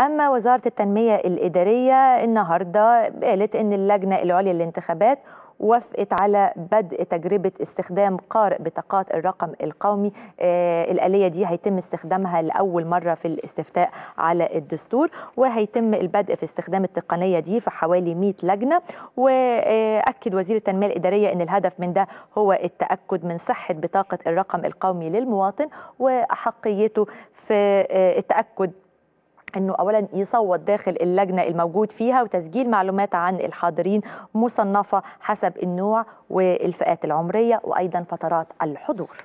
أما وزارة التنمية الإدارية النهاردة قالت أن اللجنة العليا للانتخابات وافقت على بدء تجربة استخدام قارئ بطاقات الرقم القومي آه الآلية دي هيتم استخدامها لأول مرة في الاستفتاء على الدستور وهيتم البدء في استخدام التقنية دي في حوالي 100 لجنة وأكد وزير التنمية الإدارية أن الهدف من ده هو التأكد من صحة بطاقة الرقم القومي للمواطن وأحقيته في آه، التأكد انه اولا يصوت داخل اللجنه الموجود فيها وتسجيل معلومات عن الحاضرين مصنفه حسب النوع والفئات العمريه وايضا فترات الحضور